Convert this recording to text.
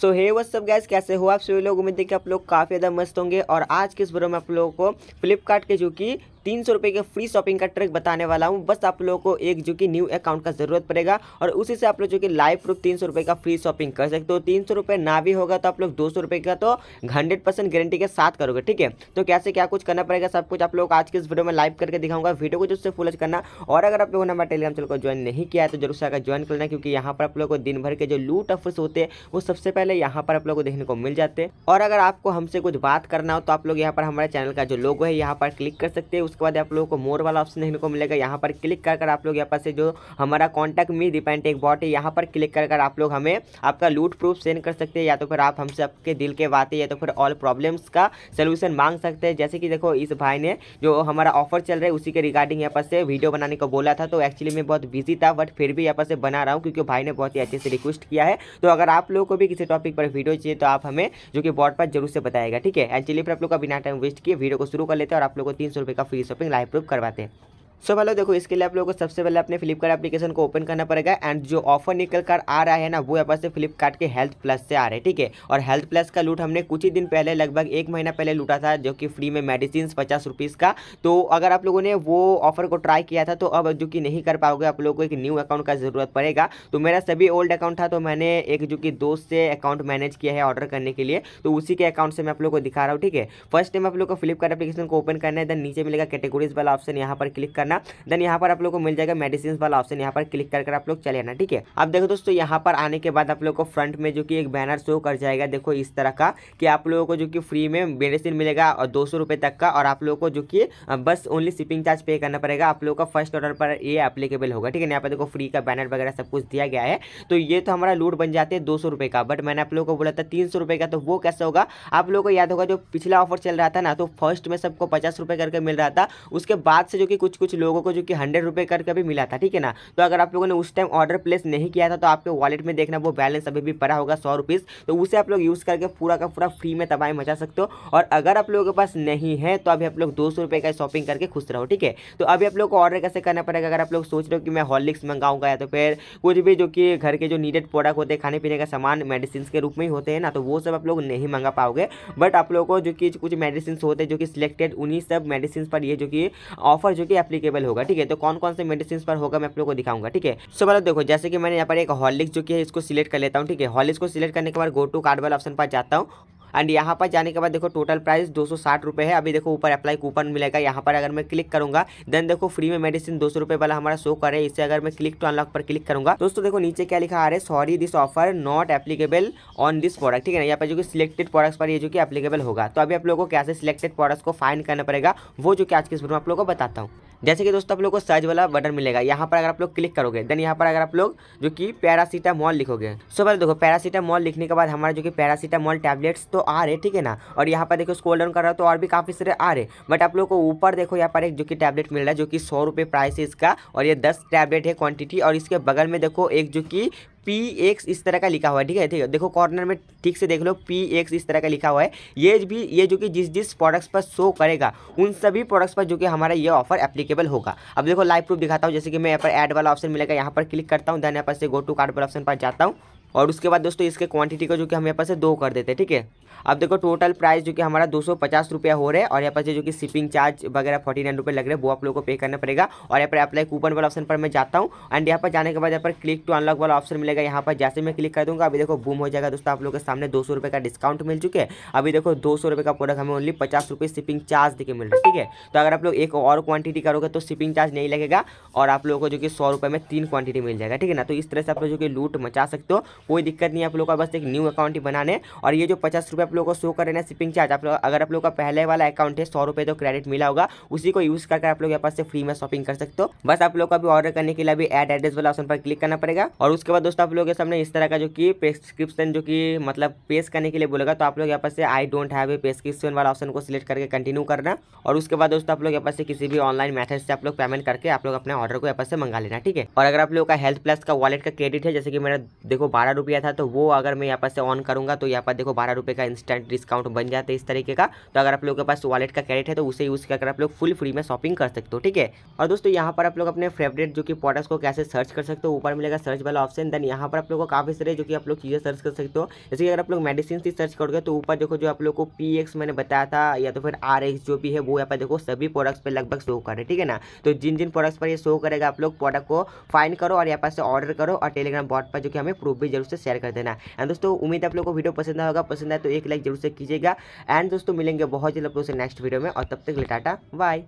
सो हे वो सब गैस कैसे हो आप सभी लोग उम्मीद है कि आप लोग काफ़ी ज़्यादा मस्त होंगे और आज के इस वीडियो में आप लोगों को फ्लिपकार्ट के जो कि तीन सौ रुपये के फ्री शॉपिंग का ट्रिक बताने वाला हूँ बस आप लोगों को एक जो कि न्यू अकाउंट का जरूरत पड़ेगा और उसी से आप लोग जो कि लाइव प्रूफ तीन सौ रुपये का फ्री शॉपिंग कर सकते हो तीन सौ रुपये ना भी होगा तो आप लोग दो सौ रुपये का तो हंड्रेड परसेंट गारंटी के साथ करोगे ठीक है तो कैसे क्या कुछ करना पड़ेगा सब कुछ आप लोग आज के इस वीडियो में लाइव करके दिखाऊंगा वीडियो को जिससे फुलज करना और अगर आप लोगों ने हमारे टेलीग्राम चैनल को ज्वाइन नहीं किया है तो जरूर से आकर ज्वाइन कर लेना क्योंकि यहाँ पर आप लोग को दिन भर के जो लूट ऑफिस होते हैं वो सबसे पहले यहाँ पर आप लोग को देखने को मिल जाते हैं और अगर आपको हमसे कुछ बात करना हो तो आप लोग यहाँ पर हमारे चैनल का जो लोगो है यहाँ पर क्लिक कर सकते हैं उसके बाद आप लोगों को मोर वाला ऑप्शन देखने को मिलेगा यहाँ पर क्लिक कर आप लोग यहाँ पर से जो हमारा कॉन्टैक्ट मी डिपेंड एक बॉट है यहाँ पर क्लिक कर आप लोग हमें आपका लूट प्रूफ सेंड कर सकते हैं या तो फिर आप हमसे आपके दिल के बातें या तो फिर ऑल प्रॉब्लम्स का सोल्यूशन मांग सकते हैं जैसे कि देखो इस भाई ने जो हमारा ऑफर चल रहा है उसी के रिगार्डिंग यहाँ पर से वीडियो बनाने को बोला था तो एक्चुअली मैं बहुत बिजी था बट फिर भी यहाँ पर से बना रहा हूँ क्योंकि भाई ने बहुत ही अच्छे से रिक्वेस्ट किया है तो अगर आप लोग को भी किसी टॉपिक पर वीडियो चाहिए तो आप हमें जो कि बॉट पर जरूर से बताएगा ठीक है एंड चलिए फिर आप लोग का बिना टाइम वेस्ट किए वीडियो को शुरू कर लेते हैं और आप लोग को तीन सौ रुपये का फीस शॉपिंग लाइव प्रूफ करवाते हैं सो so, वालों देखो इसके लिए आप लोगों को सबसे पहले अपने फ्लिपकार्ट एप्लीकेशन को ओपन करना पड़ेगा एंड जो ऑफर निकल कर आ रहा है ना वो यहाँ से फ्लिपकार्ट के हेल्थ प्लस से आ रहे हैं ठीक है और हेल्थ प्लस का लूट हमने कुछ ही दिन पहले लगभग एक महीना पहले लूटा था जो कि फ्री में मेडिसिन पचास रुपीज़ का तो अगर आप लोगों ने वो ऑफर को ट्राई किया था तो अब जो कि नहीं कर पाओगे आप लोगों को एक न्यू अकाउंट का ज़रूरत पड़ेगा तो मेरा सभी ओल्ड अकाउंट था तो मैंने एक जो कि दोस्त से अकाउंट मैनेज किया है ऑर्डर करने के लिए तो उसी के अकाउंट से मैं आप लोग को दिखा रहा हूँ ठीक है फर्स्ट टाइम आप लोग को फ्लिपकार्ट एप्लीकेशन को ओपन करना है दैन नीचे मिलेगा कैटेगरीज वाला ऑप्शन यहाँ पर क्लिक करना देन यहाँ पर आप लोग को मिल जाएगा मेडिसिन वाला ऑप्शन यहाँ पर क्लिक कर आप लोग चले आना ठीक है अब देखो दोस्तों यहाँ पर आने के बाद आप लोग को फ्रंट में जो कि एक बैनर शो कर जाएगा देखो इस तरह का कि आप लोगों को जो कि फ्री में मेडिसिन मिलेगा और दो सौ तक का और आप लोगों को जो कि बस ओनली शिपिंग चार्ज पे करना पड़ेगा आप लोगों का फर्स्ट ऑर्डर पर ये अप्लीकेबल होगा ठीक है यहाँ पर देखो फ्री का बैनर वगैरह सब कुछ दिया गया है तो ये तो हमारा लूट बन जाते हैं दो का बट मैंने आप लोगों को बोला था तीन का तो वो कैसे होगा आप लोगों को याद होगा जो पिछला ऑफर चल रहा था ना तो फर्स्ट में सबको पचास करके मिल रहा था उसके बाद से जो कि कुछ कुछ लोगों को जो कि हंड्रेड रुपये करके अभी मिला था ठीक है ना तो अगर आप लोगों ने उस टाइम ऑर्डर प्लेस नहीं किया था तो आपके वॉलेट में देखना वो बैलेंस अभी भी पड़ा होगा सौ रुपीज़ तो उसे आप लोग यूज़ करके पूरा का पूरा फ्री में तबाही मचा सकते हो और अगर आप लोगों के पास नहीं है तो अभी आप लोग दो का शॉपिंग करके खुश रहो ठीक है तो अभी आप लोग को ऑर्डर कैसे करना पड़ेगा अगर आप लोग सोच रहे हो कि मैं हॉर्लिक्स मंगाऊंगा या तो फिर कुछ भी जो कि घर के जो नीडेड प्रोडक्ट होते हैं खाने पीने का सामान मेडिसिन के रूप में ही होते हैं ना तो वो सब आप लोग नहीं मंगा पाओगे बट आप लोगों को जो कि कुछ मेडिसिन होते हैं जो कि सिलेक्टेड उन्हीं सब मेडिसिन पर ये जो कि ऑफर जो कि एप्लीकेबल होगा ठीक है तो कौन कौन से मेडिसिन पर होगा मैं आप लोग को दिखाऊंगा ठीक है सो वाला मतलब देखो जैसे कि मैंने यहाँ पर एक हॉलिक्स जो कि है इसको सिलेक्ट कर लेता हूँ ठीक है हॉलिक्स को सिलेक्ट करने के बाद गो टू कार्ड वाले ऑप्शन पर जाता हूँ एंड यहाँ पर जाने के बाद देखो टोटल प्राइस दो सौ है अभी देखो ऊपर अप्लाई कूपन मिलेगा यहाँ पर अगर मैं क्लिक करूँगा देन देखो फ्री में मेडिसिन दो सौ वाला हमारा शो करे इसे अगर मैं क्लिक टू अनलॉक पर क्लिक करूँगा दोस्तों देखो नीचे क्या लिखा आ रहा है sorry this offer not applicable on this product ठीक है ना यहाँ पर जो कि सिलेक्टेड प्रोडक्ट्स पर ये जो कि एप्लीकेबल होगा तो अभी आप लोगों को कैसे सिलेक्टेड प्रोडक्ट्स को फाइन करना पड़ेगा वो जो कि आज के इस वीडियो में आप लोगों को बताता हूँ जैसे कि दोस्तों आप लोग को साइज वाला बटन मिलेगा यहाँ पर अगर आप लोग क्लिक करोगे देन यहाँ पर अगर आप लोग जो कि पैरासीटामॉल लिखोगे सो पहले देखो पैरासीटामॉल लिखने के बाद हमारे जो कि पैरासीटामॉल टैबलेट्स तो आ रहे ठीक है ना और यहाँ पर देखो स्कोल डाउन कर रहा तो और भी काफ़ी सारे आ रहे बट आप लोग को ऊपर देखो यहाँ पर एक जो कि टैबलेट मिल रहा है जो कि सौ रुपये प्राइस है इसका और ये दस टैबलेट है क्वान्टिटी और इसके बगल में देखो एक जो कि पी एक्स इस तरह का लिखा हुआ है ठीक है ठीक है देखो कॉर्नर में ठीक से देख लो पी एक्स इस तरह का लिखा हुआ है ये भी ये जो कि जिस जिस प्रोडक्ट्स पर शो करेगा उन सभी प्रोडक्ट्स पर जो कि हमारा ये ऑफर एप्लीकेबल होगा अब देखो लाइव प्रूफ दिखाता हूँ जैसे कि मैं यहाँ पर एड वाला ऑप्शन मिलेगा यहाँ पर क्लिक करता हूँ देन यहाँ पर से गो टू कार्ड पर ऑप्शन पर जाता हूँ और उसके बाद दोस्तों इसके क्वांटिटी को जो कि हम यहाँ पर से दो कर देते हैं ठीक है अब देखो टोटल प्राइस जो कि हमारा दो रुपया हो रहा है और यहाँ पर जो कि शिपिंग चार्ज वगैरह फोर्टी नाइन रुपये लग रहे हैं वो आप लोगों को पे करना पड़ेगा और यहाँ पर अप्लाई कूपन वाला ऑप्शन पर मैं जाता हूँ एंड यहाँ पर जाने के बाद यहाँ पर क्लिक टू अनलॉक वाला ऑप्शन मिलेगा यहाँ पर जैसे मैं क्लिक कर दूँगा अभी देखो बूम हो जाएगा दोस्तों आप लोग के सामने दो सौ का डिस्काउंट मिल चुके हैं अभी देखो दो सौ का प्रोडक्ट हमें ओनली पचास रुपये शिपिंग चार्ज देखे मिल रहा है ठीक है तो अगर आप लोग एक और क्वांटिटी करोगे तो शिपिंग चार्ज नहीं लगेगा और आप लोगों को जो कि सौ रुपये में तीन क्वांटिटी मिल जाएगा ठीक है ना तो इस तरह से आप लोग जो कि लूट मचा सकते हो कोई दिक्कत नहीं आप लोगों का बस एक न्यू अकाउंट ही बनाने और ये जो पचास रुपये आप लोग को शो कर रहे शिपिंग चार्ज आप लोग अगर आप लोग का पहले वाला अकाउंट है सौ रुपए जो तो क्रेडिट मिला होगा उसी को यूज़ करके आप लोग यहाँ पास से फ्री में शॉपिंग कर सकते हो बस आप लोग का भी ऑर्डर करने के लिए अभी एड एड्रेस वाला ऑप्शन पर क्लिक करना पड़ेगा और उसके बाद दोस्तों आप लोग के सामने इस तरह का जो कि प्रेस्क्रिप्शन जो कि मतलब पेश करने के लिए बोलेगा तो आप लोग यहाँ पास से I don't have a prescription वाला ऑप्शन को सिलेक्ट करके कंटिन्यू करना और उसके बाद दोस्तों आप लोग यहाँ पास से किसी भी ऑनलाइन मैथड से आप लोग पेमेंट करके आप लोग अपने ऑर्डर को यहाँ पास से मंगा लेना ठीक है और अगर आप लोग का हेल्थ प्लस का वॉलेट का क्रेडिट है जैसे कि मेरा देखो बारह रुपया था तो वो अगर मैं यहाँ पास से ऑन करूंगा तो यहाँ पर देखो बारह रुपये का इंस्टेंट डिस्काउंट बन जाते हैं इस तरीके का तो अगर आप लोगों के पास वॉलेट का कैरेट है तो उसे यूज़ करके आप लोग फुल फ्री में शॉपिंग कर सकते हो ठीक है और दोस्तों यहाँ पर आप लोग अपने फेवरेट जो कि प्रोडक्ट्स को कैसे सर्च कर सकते हो ऊपर मिलेगा सर्च वाला ऑप्शन देन यहाँ पर आप लोग को काफ़ी सारे जो कि आप लोग चीज़ें सर्च कर सकते हो जैसे कि अगर आप लोग मेडिसिन से सर्च करोगे तो ऊपर देखो जो आप लोग को पी मैंने बताया था या तो फिर आर जो भी है वो यहाँ पर देखो सभी प्रोडक्ट्स पर लगभग शो करे ठीक है ना तो जिन जिन प्रोडक्ट्स पर ये शो करेगा आप लोग प्रोडक्ट को फाइन करो और यहाँ पर से ऑर्डर करो और टेलीग्राम बॉट पर जो कि हमें प्रूफ भी जरूर से शेयर कर देना एंड दोस्तों उम्मीद आप लोग को वीडियो पसंद आएगा पसंद आए तो एक लाइक जरूर से कीजिएगा एंड दोस्तों मिलेंगे बहुत जल्द आप लोग से नेक्स्ट वीडियो में और तब तक ले टाटा बाय